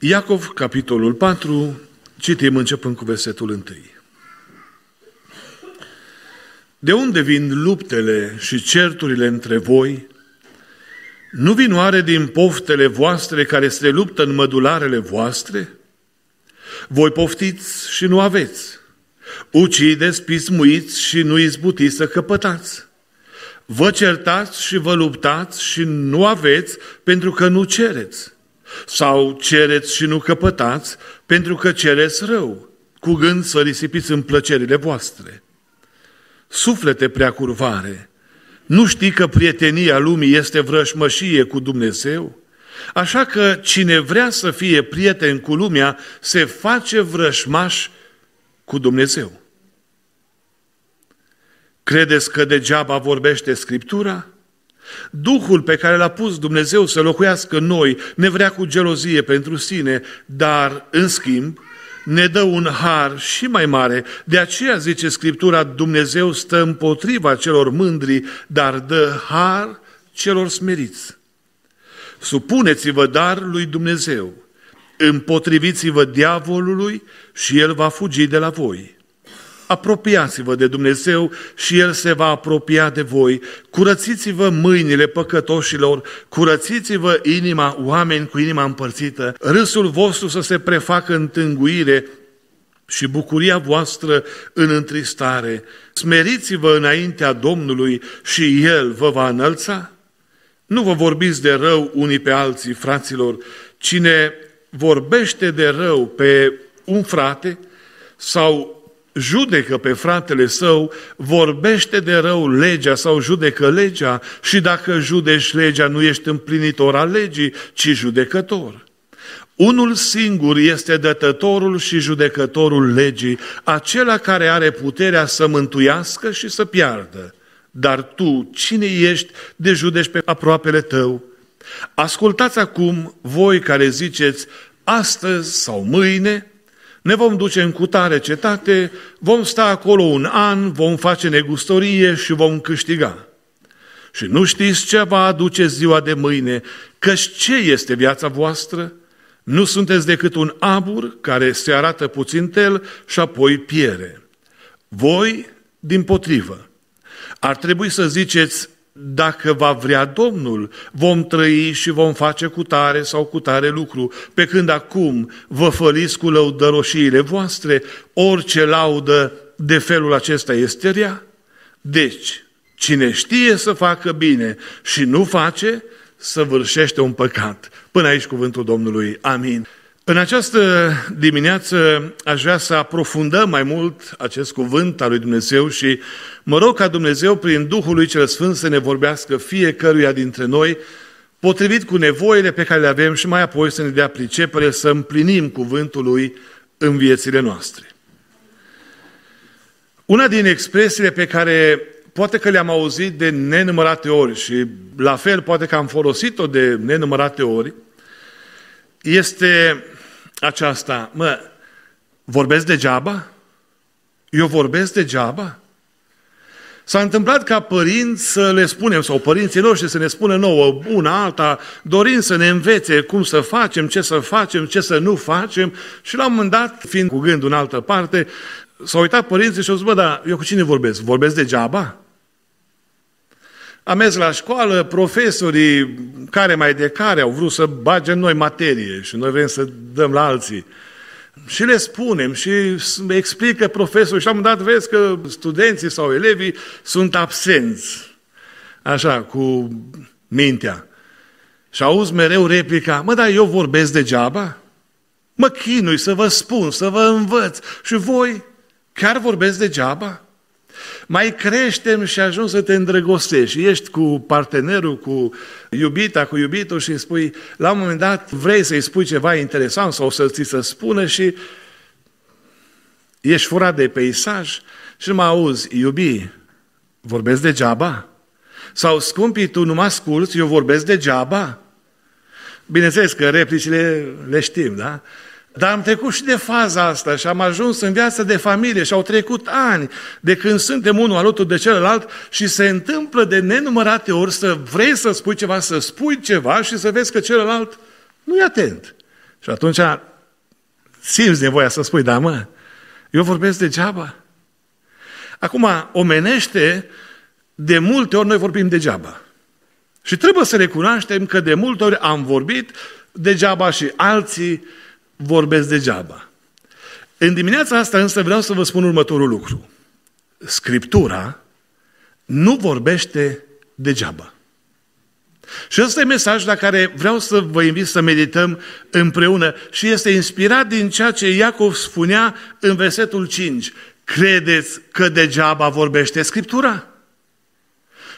Iacov, capitolul 4, citim începând cu versetul 1. De unde vin luptele și certurile între voi? Nu vin oare din poftele voastre care se luptă în mădularele voastre? Voi poftiți și nu aveți. Ucideți, pismuiți și nu izbutiți să căpătați. Vă certați și vă luptați și nu aveți pentru că nu cereți sau cereți și nu căpătați, pentru că cereți rău, cu gând să risipiți în plăcerile voastre. Suflete prea curvare, nu știi că prietenia lumii este vrășmășie cu Dumnezeu? Așa că cine vrea să fie prieten cu lumea, se face vrășmaș cu Dumnezeu. Credeți că degeaba vorbește Scriptura? Duhul pe care l-a pus Dumnezeu să locuiască în noi ne vrea cu gelozie pentru sine, dar, în schimb, ne dă un har și mai mare. De aceea zice Scriptura, Dumnezeu stă împotriva celor mândri, dar dă har celor smeriți. Supuneți-vă dar lui Dumnezeu, împotriviți-vă diavolului și el va fugi de la voi apropiați-vă de Dumnezeu și El se va apropia de voi. Curățiți-vă mâinile păcătoșilor, curățiți-vă inima oameni cu inima împărțită, râsul vostru să se prefacă în tânguire și bucuria voastră în întristare. Smeriți-vă înaintea Domnului și El vă va înălța. Nu vă vorbiți de rău unii pe alții, fraților. Cine vorbește de rău pe un frate sau judecă pe fratele său, vorbește de rău legea sau judecă legea și dacă judești legea nu ești împlinitor al legii, ci judecător. Unul singur este dătătorul și judecătorul legii, acela care are puterea să mântuiască și să piardă. Dar tu, cine ești de judești pe aproapele tău? Ascultați acum voi care ziceți astăzi sau mâine, ne vom duce în cutare cetate, vom sta acolo un an, vom face negustorie și vom câștiga. Și nu știți ce va aduce ziua de mâine, căci ce este viața voastră? Nu sunteți decât un abur care se arată puțin tel și apoi piere. Voi, din potrivă, ar trebui să ziceți dacă va vrea Domnul, vom trăi și vom face cu tare sau cu tare lucru, pe când acum vă făliți cu lăudăroșiile voastre, orice laudă de felul acesta este rea. Deci, cine știe să facă bine și nu face, săvârșește un păcat. Până aici cuvântul Domnului. Amin. În această dimineață aș vrea să aprofundăm mai mult acest cuvânt al lui Dumnezeu și mă rog ca Dumnezeu prin Duhul lui cel Sfânt să ne vorbească fiecăruia dintre noi potrivit cu nevoile pe care le avem și mai apoi să ne dea pricepere să împlinim cuvântul lui în viețile noastre. Una din expresiile pe care poate că le-am auzit de nenumărate ori și la fel poate că am folosit-o de nenumărate ori, este aceasta, mă, vorbesc degeaba? Eu vorbesc degeaba? S-a întâmplat ca părinți să le spunem, sau părinții noștri să ne spună nouă, una, alta, dorim să ne învețe cum să facem, ce să facem, ce să nu facem și la un moment dat, fiind cu gândul în altă parte, s-au uitat părinții și au zis, bă, dar eu cu cine vorbesc? Vorbesc degeaba? Am mers la școală, profesorii care mai de care au vrut să bage noi materie și noi vrem să dăm la alții. Și le spunem și explică profesorul și la un dat vezi că studenții sau elevii sunt absenți, așa, cu mintea. Și auzi mereu replica, mă, dar eu vorbesc degeaba? Mă chinui să vă spun, să vă învăț și voi chiar vorbesc degeaba? Mai creștem și ajungi să te îndrăgostești. Ești cu partenerul, cu iubita, cu iubitul și spui, la un moment dat vrei să-i spui ceva interesant sau să ți se spună și ești furat de peisaj și mă auzi, iubi, vorbesc degeaba? Sau, scumpii, tu nu mă asculți, eu vorbesc degeaba? Bineînțeles că replicile le știm, da? Dar am trecut și de faza asta și am ajuns în viața de familie și au trecut ani de când suntem unul alături de celălalt și se întâmplă de nenumărate ori să vrei să spui ceva, să spui ceva și să vezi că celălalt nu e atent. Și atunci simți nevoia să spui, da mă, eu vorbesc degeaba. Acum, omenește, de multe ori noi vorbim degeaba. Și trebuie să recunoaștem că de multe ori am vorbit degeaba și alții vorbesc degeaba. În dimineața asta însă vreau să vă spun următorul lucru. Scriptura nu vorbește degeaba. Și ăsta e mesaj la care vreau să vă invit să medităm împreună și este inspirat din ceea ce Iacov spunea în versetul 5. Credeți că degeaba vorbește Scriptura?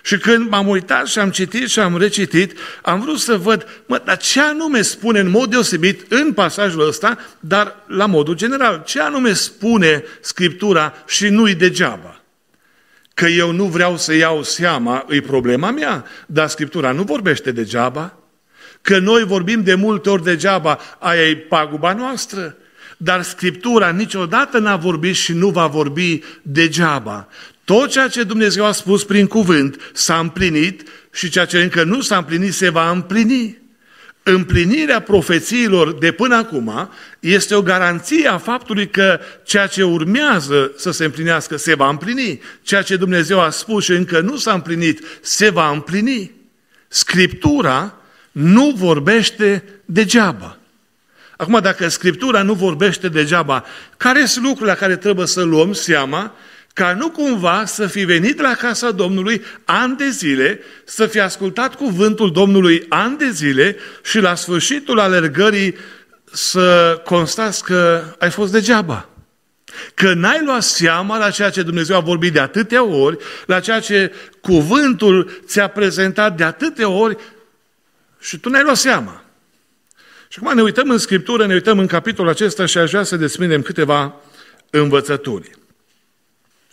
Și când m-am uitat și am citit și am recitit, am vrut să văd, mă, dar ce anume spune în mod deosebit în pasajul ăsta, dar la modul general, ce anume spune Scriptura și nu-i degeaba? Că eu nu vreau să iau seama, e problema mea, dar Scriptura nu vorbește degeaba. Că noi vorbim de multe ori degeaba, aia e paguba noastră. Dar Scriptura niciodată n-a vorbit și nu va vorbi degeaba, tot ceea ce Dumnezeu a spus prin cuvânt s-a împlinit și ceea ce încă nu s-a împlinit se va împlini. Împlinirea profețiilor de până acum este o garanție a faptului că ceea ce urmează să se împlinească se va împlini. Ceea ce Dumnezeu a spus și încă nu s-a împlinit se va împlini. Scriptura nu vorbește degeaba. Acum, dacă Scriptura nu vorbește degeaba, care sunt lucrurile la care trebuie să luăm seama ca nu cumva să fi venit la casa Domnului ani de zile, să fi ascultat cuvântul Domnului ani de zile și la sfârșitul alergării să constați că ai fost degeaba. Că n-ai luat seama la ceea ce Dumnezeu a vorbit de atâtea ori, la ceea ce cuvântul ți-a prezentat de atâtea ori și tu n-ai luat seama. Și acum ne uităm în Scriptură, ne uităm în capitolul acesta și aș vrea să desprindem câteva învățături.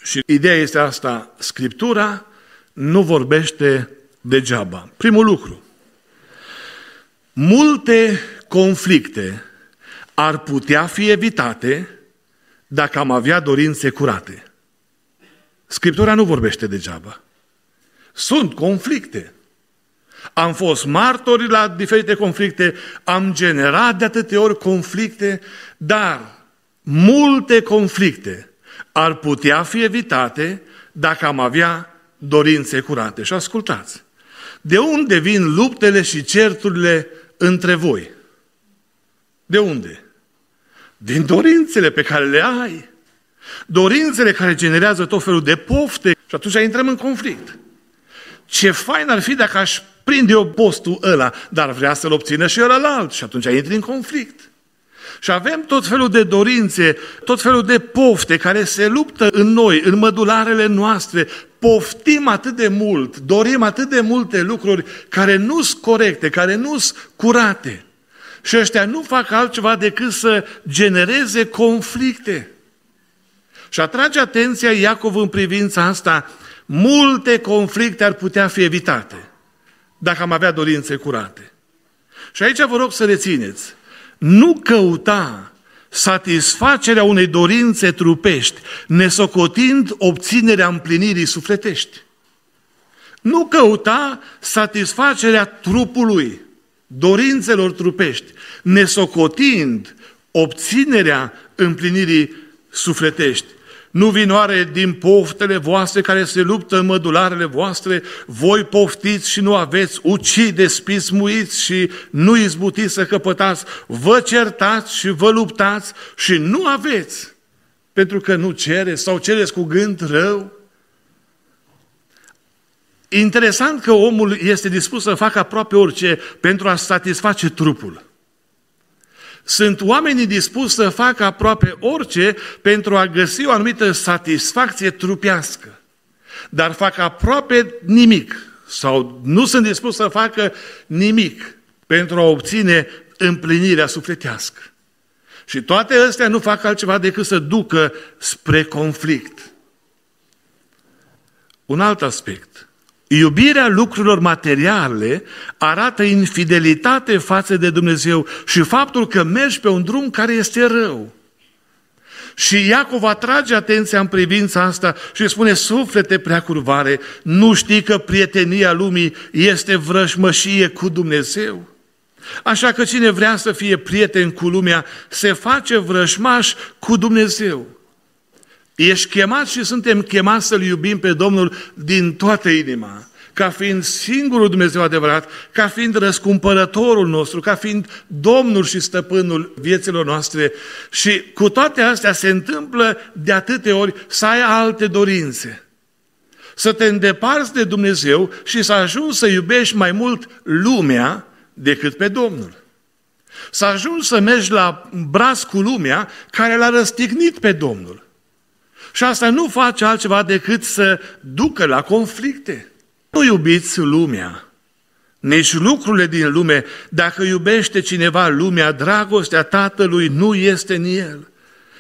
Și ideea este asta, Scriptura nu vorbește degeaba. Primul lucru, multe conflicte ar putea fi evitate dacă am avea dorințe curate. Scriptura nu vorbește degeaba. Sunt conflicte. Am fost martori la diferite conflicte, am generat de atâtea ori conflicte, dar multe conflicte ar putea fi evitate dacă am avea dorințe curate. Și ascultați, de unde vin luptele și certurile între voi? De unde? Din dorințele pe care le ai. Dorințele care generează tot felul de pofte și atunci intrăm în conflict. Ce fain ar fi dacă aș prinde eu postul ăla, dar vrea să-l obțină și alt și atunci intri în conflict. Și avem tot felul de dorințe, tot felul de pofte care se luptă în noi, în mădularele noastre. Poftim atât de mult, dorim atât de multe lucruri care nu sunt corecte, care nu sunt curate. Și ăștia nu fac altceva decât să genereze conflicte. Și atrage atenția Iacov în privința asta, multe conflicte ar putea fi evitate dacă am avea dorințe curate. Și aici vă rog să rețineți, nu căuta satisfacerea unei dorințe trupești, nesocotind obținerea împlinirii sufletești. Nu căuta satisfacerea trupului, dorințelor trupești, nesocotind obținerea împlinirii sufletești. Nu vinoare din poftele voastre care se luptă în mădularele voastre, voi poftiți și nu aveți, ucideți, pismuiți și nu izbutiți să căpătați, vă certați și vă luptați și nu aveți, pentru că nu cereți sau cereți cu gând rău. Interesant că omul este dispus să facă aproape orice pentru a satisface trupul. Sunt oamenii dispuși să facă aproape orice pentru a găsi o anumită satisfacție trupească, dar fac aproape nimic sau nu sunt dispuși să facă nimic pentru a obține împlinirea sufletească. Și toate astea nu fac altceva decât să ducă spre conflict. Un alt aspect – Iubirea lucrurilor materiale arată infidelitate față de Dumnezeu și faptul că mergi pe un drum care este rău. Și Iacov atrage atenția în privința asta și spune, suflete prea curvare, nu știi că prietenia lumii este vrășmășie cu Dumnezeu? Așa că cine vrea să fie prieten cu lumea, se face vrășmaș cu Dumnezeu. Ești chemat și suntem chemați să-L iubim pe Domnul din toată inima, ca fiind singurul Dumnezeu adevărat, ca fiind răscumpărătorul nostru, ca fiind Domnul și Stăpânul vieților noastre. Și cu toate astea se întâmplă de atâtea ori să ai alte dorințe. Să te îndeparți de Dumnezeu și să ajungi să iubești mai mult lumea decât pe Domnul. Să ajungi să mergi la braț cu lumea care l-a răstignit pe Domnul. Și asta nu face altceva decât să ducă la conflicte. Nu iubiți lumea, nici lucrurile din lume. Dacă iubește cineva lumea, dragostea Tatălui nu este în el.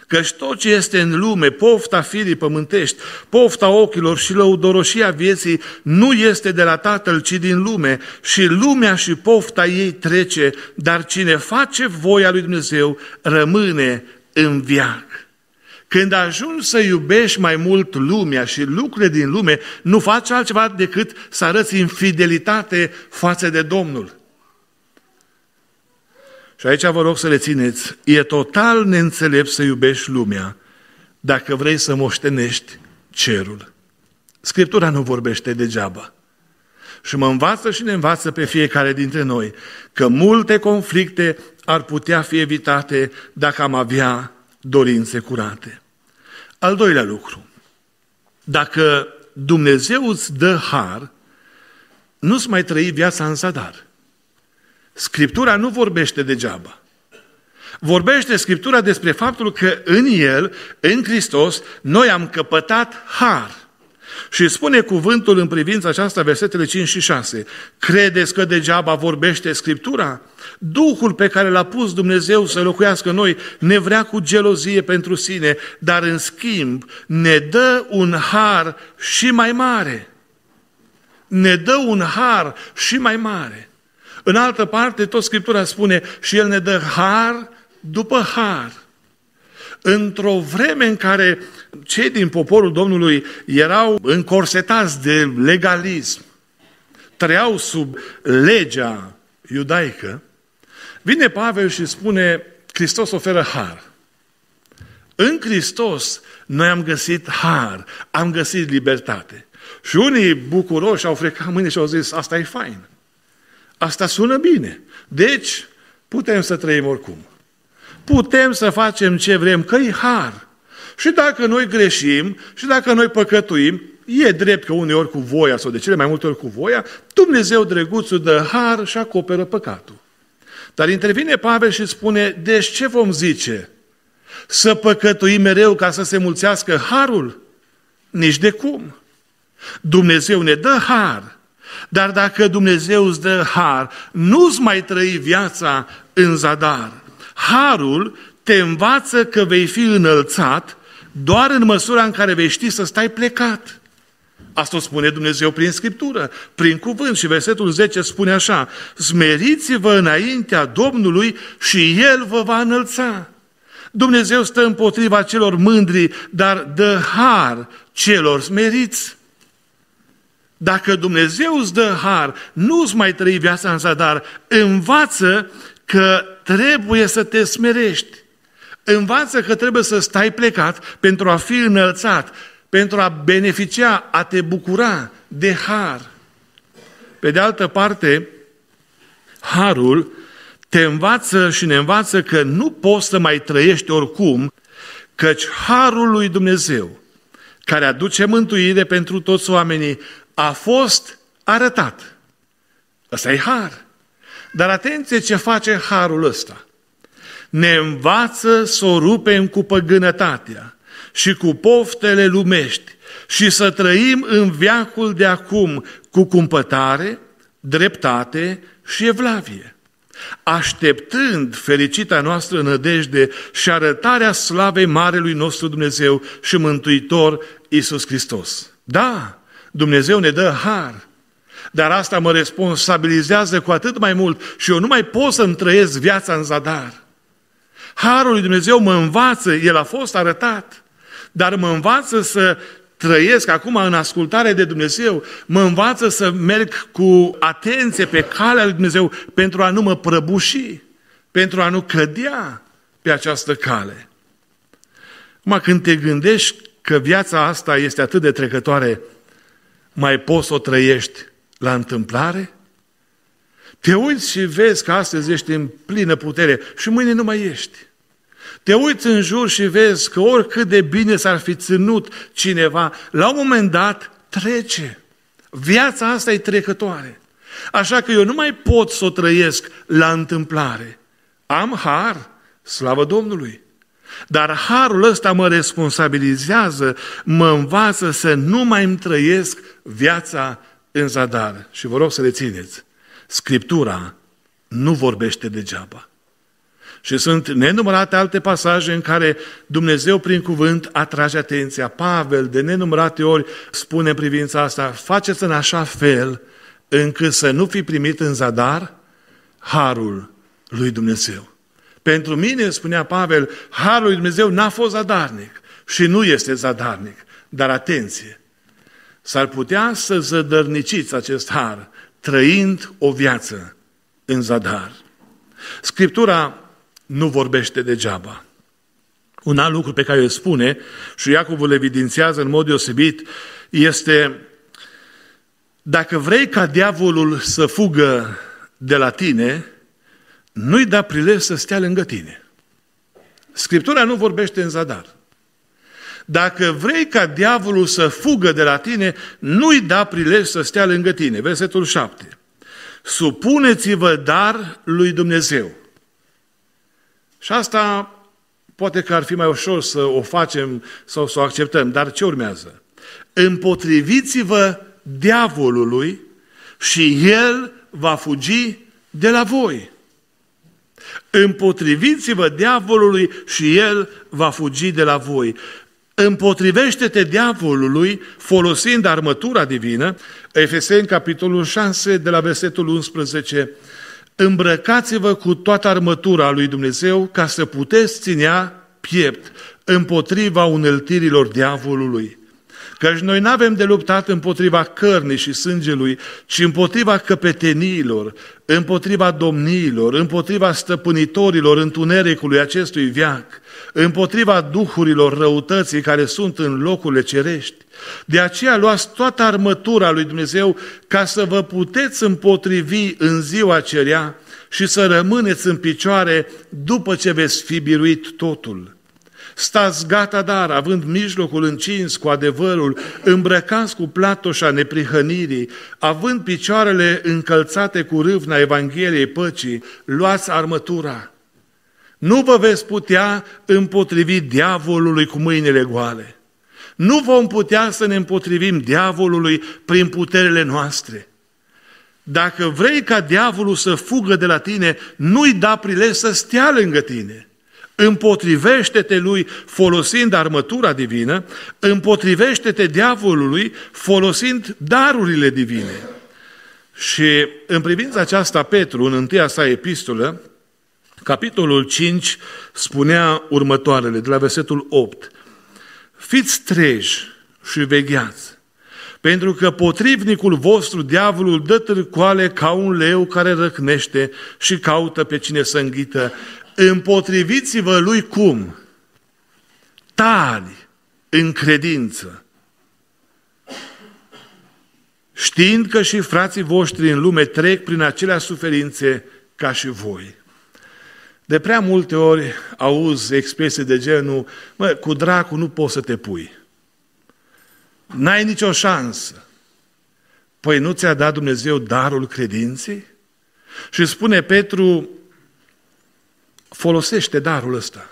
Căci tot ce este în lume, pofta firii pământești, pofta ochilor și lăudoroșia vieții, nu este de la Tatăl, ci din lume. Și lumea și pofta ei trece, dar cine face voia lui Dumnezeu rămâne în viață. Când ajungi să iubești mai mult lumea și lucrurile din lume, nu faci altceva decât să arăți infidelitate față de Domnul. Și aici vă rog să rețineți, e total neînțelept să iubești lumea dacă vrei să moștenești cerul. Scriptura nu vorbește degeaba. Și mă învață și ne învață pe fiecare dintre noi că multe conflicte ar putea fi evitate dacă am avea dorințe curate. Al doilea lucru, dacă Dumnezeu îți dă har, nu-ți mai trăi viața în zadar. Scriptura nu vorbește degeaba. Vorbește Scriptura despre faptul că în El, în Hristos, noi am căpătat har. Și spune cuvântul în privința aceasta, versetele 5 și 6. Credeți că degeaba vorbește Scriptura? Duhul pe care l-a pus Dumnezeu să locuiască noi ne vrea cu gelozie pentru sine, dar în schimb ne dă un har și mai mare. Ne dă un har și mai mare. În altă parte, tot Scriptura spune și El ne dă har după har. Într-o vreme în care cei din poporul Domnului erau încorsetați de legalism, trăiau sub legea iudaică, vine Pavel și spune, Hristos oferă har. În Hristos noi am găsit har, am găsit libertate. Și unii bucuroși au frecat mâine și au zis, asta e fain, asta sună bine, deci putem să trăim oricum. Putem să facem ce vrem, că e har. Și dacă noi greșim și dacă noi păcătuim, e drept că uneori cu voia sau de cele mai multe ori cu voia, Dumnezeu drăguțul dă har și acoperă păcatul. Dar intervine Pavel și spune, deci ce vom zice? Să păcătuim mereu ca să se mulțească harul? Nici de cum. Dumnezeu ne dă har. Dar dacă Dumnezeu îți dă har, nu-ți mai trăi viața în zadar. Harul te învață că vei fi înălțat doar în măsura în care vei ști să stai plecat. Asta o spune Dumnezeu prin Scriptură, prin cuvânt și versetul 10 spune așa, smeriți-vă înaintea Domnului și El vă va înălța. Dumnezeu stă împotriva celor mândri, dar dă har celor smeriți. Dacă Dumnezeu îți dă har, nu îți mai trăi viața în zadar, învață că trebuie să te smerești. Învață că trebuie să stai plecat pentru a fi înălțat, pentru a beneficia, a te bucura de har. Pe de altă parte, harul te învață și ne învață că nu poți să mai trăiești oricum, căci harul lui Dumnezeu, care aduce mântuire pentru toți oamenii, a fost arătat. Ăsta e har. Dar atenție ce face harul ăsta ne învață să o rupem cu păgânătatea și cu poftele lumești și să trăim în viacul de acum cu cumpătare, dreptate și evlavie, așteptând fericita noastră nădejde și arătarea slavei Marelui nostru Dumnezeu și Mântuitor Isus Hristos. Da, Dumnezeu ne dă har, dar asta mă responsabilizează cu atât mai mult și eu nu mai pot să-mi trăiesc viața în zadar. Harul lui Dumnezeu mă învață, el a fost arătat, dar mă învață să trăiesc acum în ascultare de Dumnezeu, mă învață să merg cu atenție pe calea lui Dumnezeu pentru a nu mă prăbuși, pentru a nu cădea pe această cale. Mă când te gândești că viața asta este atât de trecătoare, mai poți să o trăiești la întâmplare? Te uiți și vezi că astăzi ești în plină putere și mâine nu mai ești. Te uiți în jur și vezi că oricât de bine s-ar fi ținut cineva, la un moment dat trece. Viața asta e trecătoare. Așa că eu nu mai pot să o trăiesc la întâmplare. Am har, slavă Domnului. Dar harul ăsta mă responsabilizează, mă învață să nu mai îmi trăiesc viața în zadar. Și vă rog să rețineți, Scriptura nu vorbește degeaba. Și sunt nenumărate alte pasaje în care Dumnezeu prin cuvânt atrage atenția. Pavel de nenumărate ori spune în privința asta, faceți în așa fel încât să nu fi primit în zadar harul lui Dumnezeu. Pentru mine, spunea Pavel, harul lui Dumnezeu n-a fost zadarnic și nu este zadarnic. Dar atenție, s-ar putea să zădărniciți acest har trăind o viață în zadar. Scriptura nu vorbește degeaba. Un alt lucru pe care îl spune, și Iacov îl evidențiază în mod deosebit, este dacă vrei ca diavolul să fugă de la tine, nu-i da prilej să stea lângă tine. Scriptura nu vorbește în zadar. Dacă vrei ca diavolul să fugă de la tine, nu-i da prilej să stea lângă tine. Versetul 7. Supuneți-vă dar lui Dumnezeu. Și asta poate că ar fi mai ușor să o facem sau să o acceptăm, dar ce urmează? Împotriviți-vă diavolului și el va fugi de la voi. Împotriviți-vă diavolului și el va fugi de la voi. Împotrivește-te diavolului folosind armătura divină, Efeseni capitolul 6 de la versetul 11 Îmbrăcați-vă cu toată armătura lui Dumnezeu ca să puteți ținea piept împotriva uneltirilor diavolului. Căci noi nu avem de luptat împotriva cărnii și sângelui, ci împotriva căpeteniilor, împotriva domniilor, împotriva stăpânitorilor întunericului acestui viac, împotriva duhurilor răutății care sunt în locurile cerești. De aceea luați toată armătura lui Dumnezeu ca să vă puteți împotrivi în ziua cerea și să rămâneți în picioare după ce veți fi biruit totul. Stați gata, dar, având mijlocul încins cu adevărul, îmbrăcați cu platoșa neprihănirii, având picioarele încălțate cu râvna Evangheliei păcii, luați armătura. Nu vă veți putea împotrivi diavolului cu mâinile goale. Nu vom putea să ne împotrivim diavolului prin puterile noastre. Dacă vrei ca diavolul să fugă de la tine, nu-i da prilej să stea lângă tine. Împotrivește-te lui folosind armătura divină, împotrivește-te diavolului folosind darurile divine. Și în privința aceasta, Petru, în întâia sa epistolă, capitolul 5, spunea următoarele, de la versetul 8. Fiți treji și vegheați, pentru că potrivnicul vostru, diavolul, dă târcoale ca un leu care răcnește și caută pe cine să înghită. Împotriviți-vă lui cum? Tari în credință. Știind că și frații voștri în lume trec prin acelea suferințe ca și voi. De prea multe ori auz expresii de genul, mă, cu dracu nu poți să te pui. N-ai nicio șansă. Păi nu ți-a dat Dumnezeu darul credinței? Și spune Petru, Folosește darul ăsta.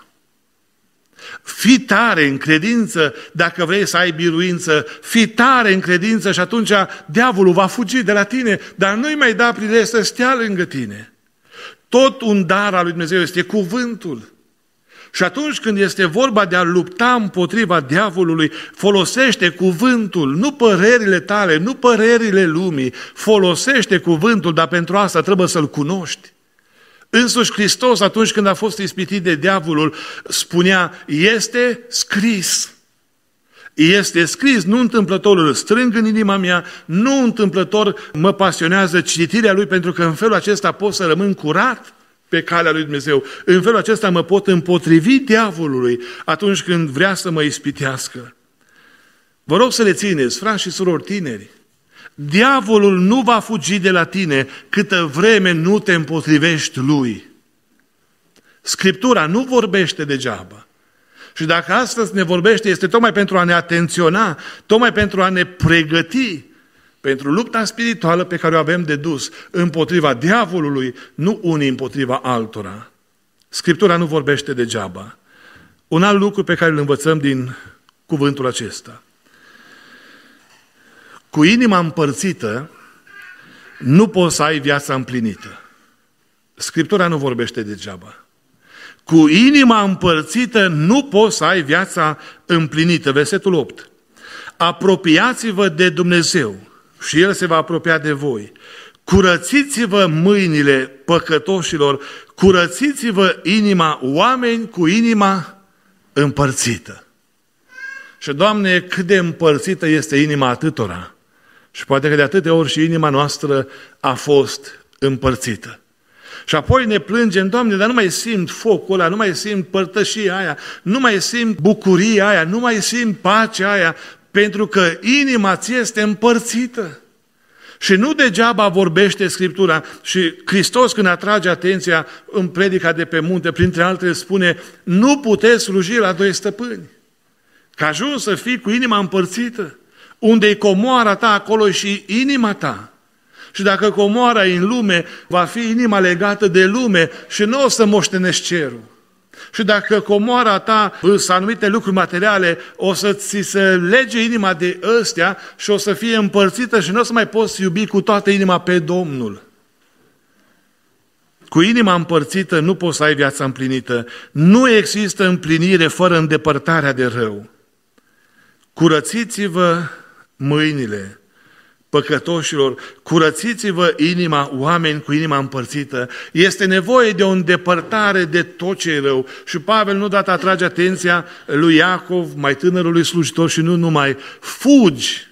Fi tare în credință dacă vrei să ai biruință, fi tare în credință și atunci diavolul va fugi de la tine, dar nu-i mai da prilej să stea lângă tine. Tot un dar al lui Dumnezeu este cuvântul. Și atunci când este vorba de a lupta împotriva diavolului, folosește cuvântul, nu părerile tale, nu părerile lumii, folosește cuvântul, dar pentru asta trebuie să-l cunoști. Însuși Hristos, atunci când a fost ispitit de diavolul, spunea, este scris. Este scris, nu întâmplător îl strâng în inima mea, nu întâmplător mă pasionează citirea lui, pentru că în felul acesta pot să rămân curat pe calea lui Dumnezeu. În felul acesta mă pot împotrivi diavolului atunci când vrea să mă ispitească. Vă rog să țineți, frați și surori tineri, Diavolul nu va fugi de la tine câtă vreme nu te împotrivești lui. Scriptura nu vorbește degeaba. Și dacă astăzi ne vorbește, este tocmai pentru a ne atenționa, tocmai pentru a ne pregăti pentru lupta spirituală pe care o avem de dus împotriva diavolului, nu unii împotriva altora. Scriptura nu vorbește degeaba. Un alt lucru pe care îl învățăm din cuvântul acesta. Cu inima împărțită nu poți să ai viața împlinită. Scriptura nu vorbește degeaba. Cu inima împărțită nu poți să ai viața împlinită. Versetul 8. Apropiați-vă de Dumnezeu și El se va apropia de voi. Curățiți-vă mâinile păcătoșilor, curățiți-vă inima oameni cu inima împărțită. Și, Doamne, cât de împărțită este inima atâtora. Și poate că de atâtea ori și inima noastră a fost împărțită. Și apoi ne plângem, Doamne, dar nu mai simt focul ăla, nu mai simt părtășia aia, nu mai simt bucuria aia, nu mai simt pacea aia, pentru că inima ți este împărțită. Și nu degeaba vorbește Scriptura și Hristos când atrage atenția în predica de pe munte, printre altele spune, nu puteți sluji la doi stăpâni. Că ajuns să fii cu inima împărțită. Unde e comoara ta, acolo și inima ta. Și dacă comoara e în lume, va fi inima legată de lume și nu o să moștenești cerul. Și dacă comoara ta sunt anumite lucruri materiale, o să ți se lege inima de ăstea și o să fie împărțită și nu o să mai poți iubi cu toată inima pe Domnul. Cu inima împărțită nu poți să ai viața împlinită. Nu există împlinire fără îndepărtarea de rău. Curățiți-vă mâinile păcătoșilor, curățiți-vă inima oameni cu inima împărțită. Este nevoie de o îndepărtare de tot ce e rău. Și Pavel nu dat atrage atenția lui Iacov, mai tânărului slujitor și nu numai. Fugi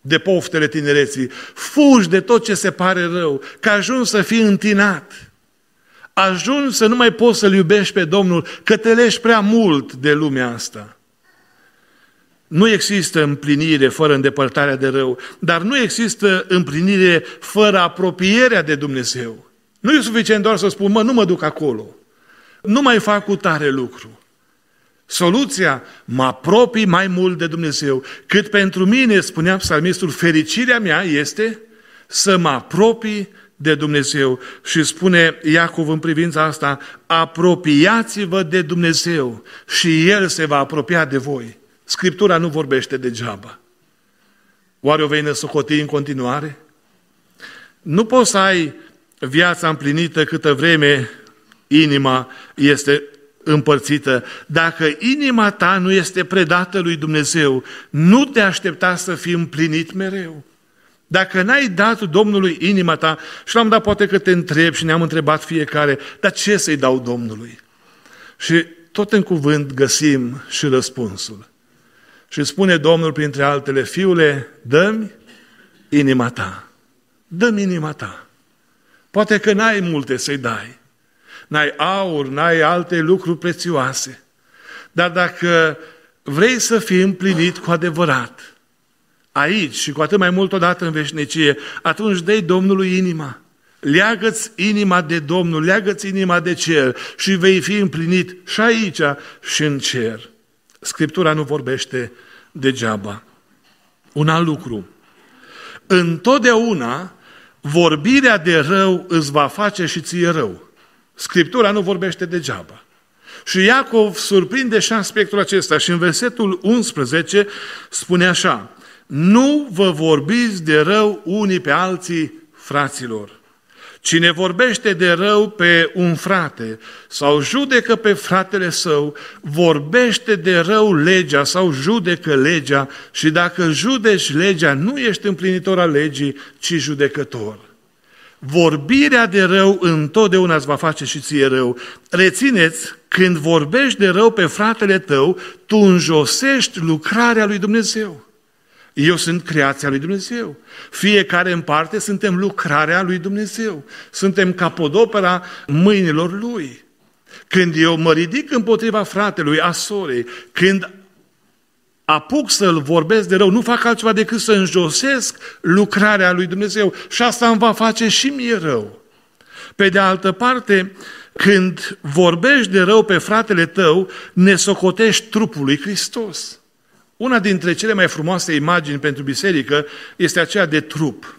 de poftele tinereții, fugi de tot ce se pare rău, că ajungi să fii întinat. Ajungi să nu mai poți să-L iubești pe Domnul, că te lești prea mult de lumea asta. Nu există împlinire fără îndepărtarea de rău, dar nu există împlinire fără apropierea de Dumnezeu. Nu e suficient doar să spun, mă, nu mă duc acolo. Nu mai fac cu tare lucru. Soluția, mă apropii mai mult de Dumnezeu. Cât pentru mine, spunea psalmistul, fericirea mea este să mă apropii de Dumnezeu. Și spune Iacov în privința asta, apropiați-vă de Dumnezeu și El se va apropia de voi. Scriptura nu vorbește degeaba. Oare o vei nesocoti în continuare? Nu poți să ai viața împlinită câtă vreme inima este împărțită. Dacă inima ta nu este predată lui Dumnezeu, nu te aștepta să fii împlinit mereu. Dacă n-ai dat Domnului inima ta, și l-am dat poate că te întreb și ne-am întrebat fiecare, dar ce să-i dau Domnului? Și tot în cuvânt găsim și răspunsul. Și spune Domnul printre altele, fiule, dă-mi inima ta. Dă-mi inima ta. Poate că n-ai multe să-i dai. N-ai aur, n-ai alte lucruri prețioase. Dar dacă vrei să fii împlinit cu adevărat, aici și cu atât mai mult odată în veșnicie, atunci dă Domnului inima. Leagă-ți inima de Domnul, leagă-ți inima de cer și vei fi împlinit și aici și în cer. Scriptura nu vorbește degeaba. Un alt lucru. Întotdeauna vorbirea de rău îți va face și ție rău. Scriptura nu vorbește degeaba. Și Iacov surprinde și aspectul acesta și în versetul 11 spune așa, nu vă vorbiți de rău unii pe alții, fraților. Cine vorbește de rău pe un frate sau judecă pe fratele său, vorbește de rău legea sau judecă legea și dacă judeci legea, nu ești împlinitor al legii, ci judecător. Vorbirea de rău întotdeauna îți va face și ție rău. Rețineți, când vorbești de rău pe fratele tău, tu înjosești lucrarea lui Dumnezeu. Eu sunt creația lui Dumnezeu. Fiecare în parte suntem lucrarea lui Dumnezeu. Suntem capodopera mâinilor lui. Când eu mă ridic împotriva fratelui, a sorei, când apuc să-l vorbesc de rău, nu fac altceva decât să înjosesc lucrarea lui Dumnezeu și asta îmi va face și mie rău. Pe de altă parte, când vorbești de rău pe fratele tău, ne socotești trupul lui Hristos. Una dintre cele mai frumoase imagini pentru biserică este aceea de trup.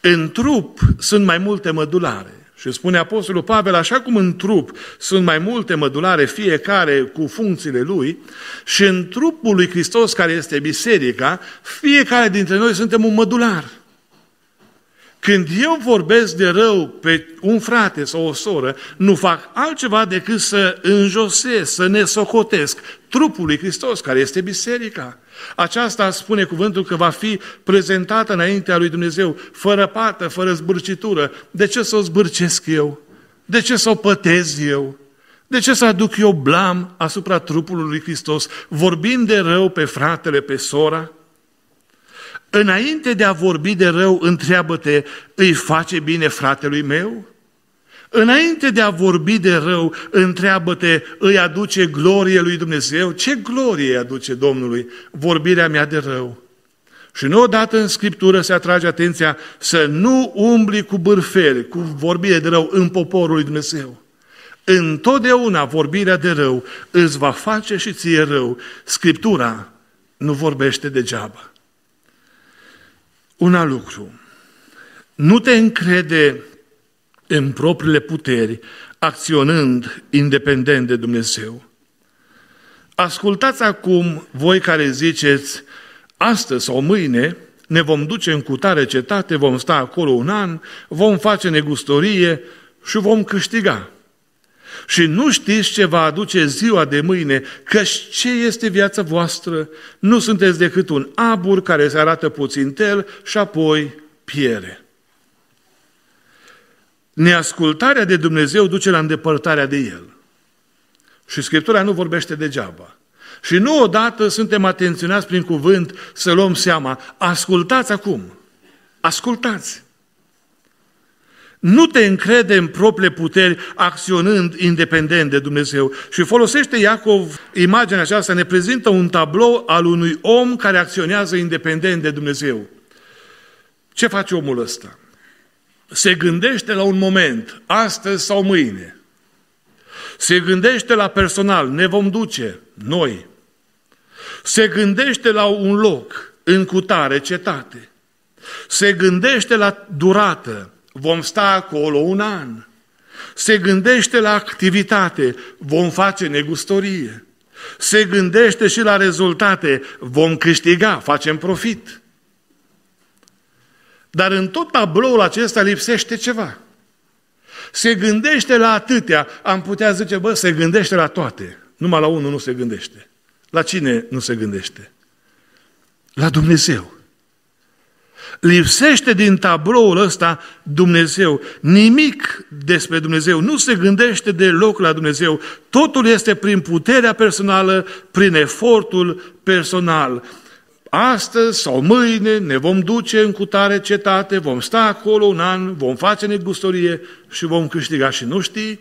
În trup sunt mai multe mădulare. Și spune Apostolul Pavel, așa cum în trup sunt mai multe mădulare, fiecare cu funcțiile lui, și în trupul lui Hristos, care este biserica, fiecare dintre noi suntem un mădular. Când eu vorbesc de rău pe un frate sau o soră, nu fac altceva decât să înjosesc, să ne socotesc trupul lui Hristos, care este biserica. Aceasta spune cuvântul că va fi prezentată înaintea lui Dumnezeu, fără pată, fără zbârcitură. De ce să o zbârcesc eu? De ce să o pătez eu? De ce să aduc eu blam asupra trupului lui Hristos, vorbind de rău pe fratele, pe sora? Înainte de a vorbi de rău, întreabă-te, îi face bine fratelui meu? Înainte de a vorbi de rău, întreabă-te, îi aduce glorie lui Dumnezeu? Ce glorie îi aduce Domnului vorbirea mea de rău? Și nu odată în Scriptură se atrage atenția să nu umbli cu bârfele, cu vorbire de rău în poporul lui Dumnezeu. Întotdeauna vorbirea de rău îți va face și ție rău. Scriptura nu vorbește degeaba un alt lucru. Nu te încrede în propriile puteri, acționând independent de Dumnezeu. Ascultați acum voi care ziceți, astăzi sau mâine ne vom duce în cutare cetate, vom sta acolo un an, vom face negustorie și vom câștiga. Și nu știți ce va aduce ziua de mâine, că ce este viața voastră? Nu sunteți decât un abur care se arată puțin tel și apoi piere. Neascultarea de Dumnezeu duce la îndepărtarea de El. Și Scriptura nu vorbește degeaba. Și nu odată suntem atenționați prin cuvânt să luăm seama. Ascultați acum! Ascultați! Nu te încrede în propriile puteri acționând independent de Dumnezeu. Și folosește Iacov imaginea aceasta, ne prezintă un tablou al unui om care acționează independent de Dumnezeu. Ce face omul ăsta? Se gândește la un moment, astăzi sau mâine. Se gândește la personal, ne vom duce, noi. Se gândește la un loc, în cutare, cetate. Se gândește la durată, vom sta acolo un an. Se gândește la activitate, vom face negustorie. Se gândește și la rezultate, vom câștiga, facem profit. Dar în tot tabloul acesta lipsește ceva. Se gândește la atâtea, am putea zice, bă, se gândește la toate. Numai la unul nu se gândește. La cine nu se gândește? La Dumnezeu. Lipsește din tabloul ăsta Dumnezeu. Nimic despre Dumnezeu. Nu se gândește deloc la Dumnezeu. Totul este prin puterea personală, prin efortul personal astăzi sau mâine ne vom duce în cutare cetate, vom sta acolo un an, vom face negustorie și vom câștiga. Și nu știi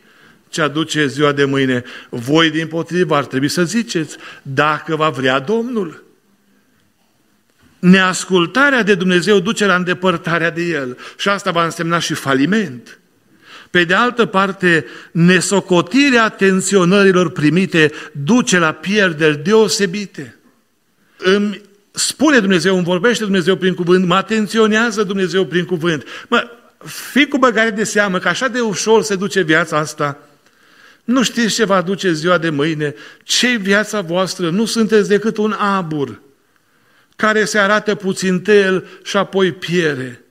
ce aduce ziua de mâine. Voi, din potrivă, ar trebui să ziceți, dacă va vrea Domnul. Neascultarea de Dumnezeu duce la îndepărtarea de El. Și asta va însemna și faliment. Pe de altă parte, nesocotirea atenționărilor primite duce la pierderi deosebite. Îmi spune Dumnezeu, îmi vorbește Dumnezeu prin cuvânt, mă atenționează Dumnezeu prin cuvânt. Mă, fii cu băgare de seamă că așa de ușor se duce viața asta. Nu știți ce va duce ziua de mâine, ce viața voastră, nu sunteți decât un abur care se arată puțin tel și apoi piere.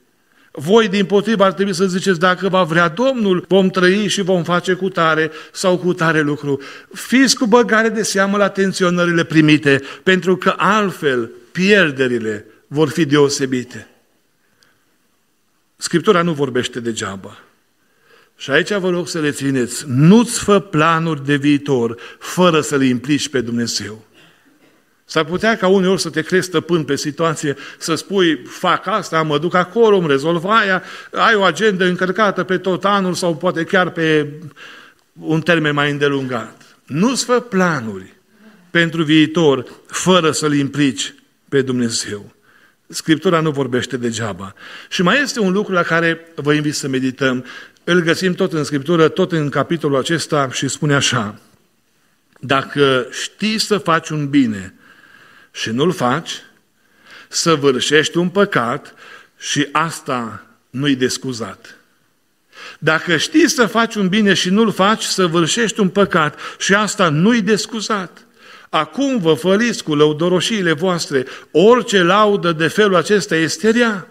Voi, din potrivă, ar trebui să ziceți, dacă va vrea Domnul, vom trăi și vom face cu tare sau cu tare lucru. Fiți cu băgare de seamă la tensionările primite, pentru că altfel pierderile vor fi deosebite. Scriptura nu vorbește degeaba. Și aici vă rog să țineți, nu-ți fă planuri de viitor fără să le implici pe Dumnezeu. S-ar putea ca uneori să te crezi stăpân pe situație, să spui, fac asta, mă duc acolo, îmi rezolv aia, ai o agendă încărcată pe tot anul sau poate chiar pe un termen mai îndelungat. Nu-ți fă planuri pentru viitor fără să-L implici pe Dumnezeu. Scriptura nu vorbește degeaba. Și mai este un lucru la care vă invit să medităm. Îl găsim tot în Scriptură, tot în capitolul acesta și spune așa. Dacă știi să faci un bine, și nu-l faci, săvârșești un păcat și asta nu-i descuzat. Dacă știi să faci un bine și nu-l faci, săvârșești un păcat și asta nu-i descuzat. Acum vă făliți cu lăudoroșiile voastre, orice laudă de felul acesta este rea.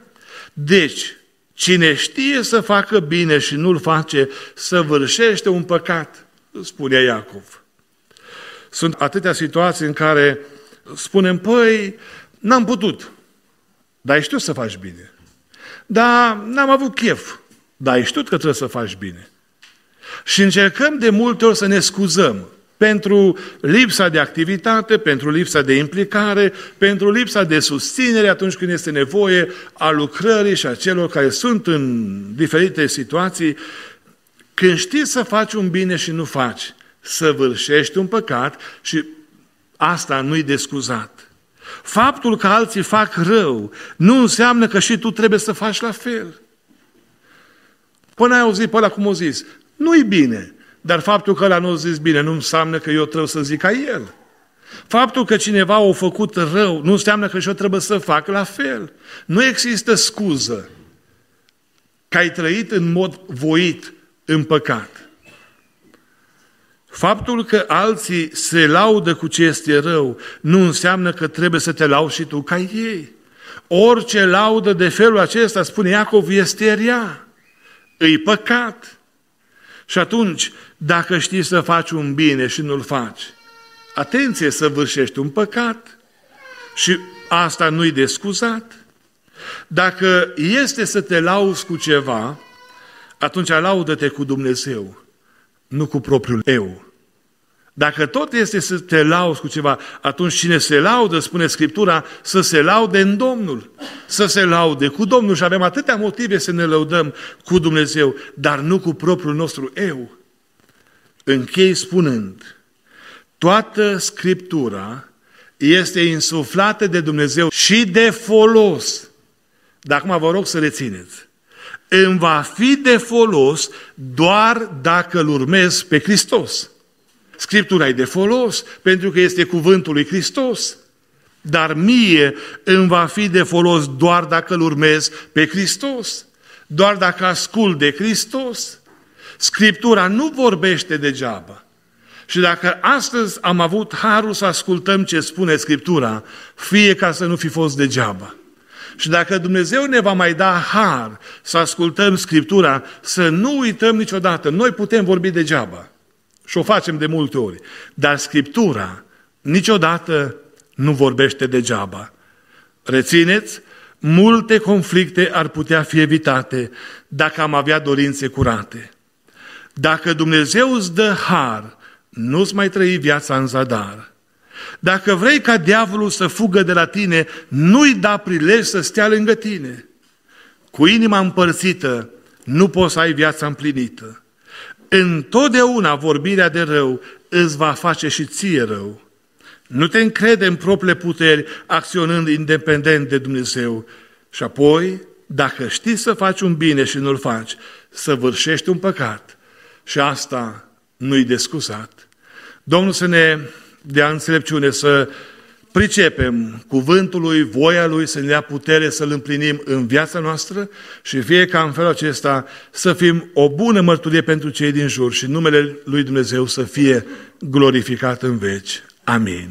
Deci, cine știe să facă bine și nu-l face, săvârșește un păcat, spunea Iacov. Sunt atâtea situații în care spunem, păi, n-am putut, dar ai știut să faci bine. Dar n-am avut chef, dar ai știut că trebuie să faci bine. Și încercăm de multe ori să ne scuzăm pentru lipsa de activitate, pentru lipsa de implicare, pentru lipsa de susținere atunci când este nevoie a lucrării și a celor care sunt în diferite situații. Când știi să faci un bine și nu faci, să vârșești un păcat și asta nu-i de scuzat. Faptul că alții fac rău nu înseamnă că și tu trebuie să faci la fel. Până ai auzit pe ăla cum o zis, nu-i bine, dar faptul că ăla nu o zis bine nu înseamnă că eu trebuie să zic ca el. Faptul că cineva a făcut rău nu înseamnă că și eu trebuie să fac la fel. Nu există scuză că ai trăit în mod voit în păcat. Faptul că alții se laudă cu ce este rău nu înseamnă că trebuie să te lauzi și tu ca ei. Orice laudă de felul acesta, spune Iacov, este rea. Îi păcat. Și atunci, dacă știi să faci un bine și nu-l faci, atenție să vârșești un păcat și asta nu-i de scuzat. Dacă este să te lauzi cu ceva, atunci laudă-te cu Dumnezeu, nu cu propriul eu. Dacă tot este să te lauzi cu ceva, atunci cine se laudă, spune Scriptura, să se laude în Domnul, să se laude cu Domnul. Și avem atâtea motive să ne lăudăm cu Dumnezeu, dar nu cu propriul nostru eu. Închei spunând, toată Scriptura este insuflată de Dumnezeu și de folos. Dar acum vă rog să rețineți. Îmi va fi de folos doar dacă îl urmez pe Hristos. Scriptura e de folos pentru că este cuvântul lui Hristos. Dar mie îmi va fi de folos doar dacă îl urmez pe Hristos, doar dacă ascult de Hristos. Scriptura nu vorbește degeaba. Și dacă astăzi am avut harul să ascultăm ce spune Scriptura, fie ca să nu fi fost degeaba. Și dacă Dumnezeu ne va mai da har să ascultăm Scriptura, să nu uităm niciodată, noi putem vorbi degeaba. Și o facem de multe ori. Dar Scriptura niciodată nu vorbește degeaba. Rețineți, multe conflicte ar putea fi evitate dacă am avea dorințe curate. Dacă Dumnezeu îți dă har, nu-ți mai trăi viața în zadar. Dacă vrei ca diavolul să fugă de la tine, nu-i da prilej să stea lângă tine. Cu inima împărțită nu poți să ai viața împlinită întotdeauna vorbirea de rău îți va face și ție rău. Nu te încrede în propriile puteri, acționând independent de Dumnezeu. Și apoi, dacă știi să faci un bine și nu-l faci, să vârșești un păcat. Și asta nu-i descusat. Domnul să ne dea înțelepciune să pricepem cuvântul lui, voia lui, să ne dea putere să-l împlinim în viața noastră și fie ca în felul acesta să fim o bună mărturie pentru cei din jur și numele lui Dumnezeu să fie glorificat în veci. Amin.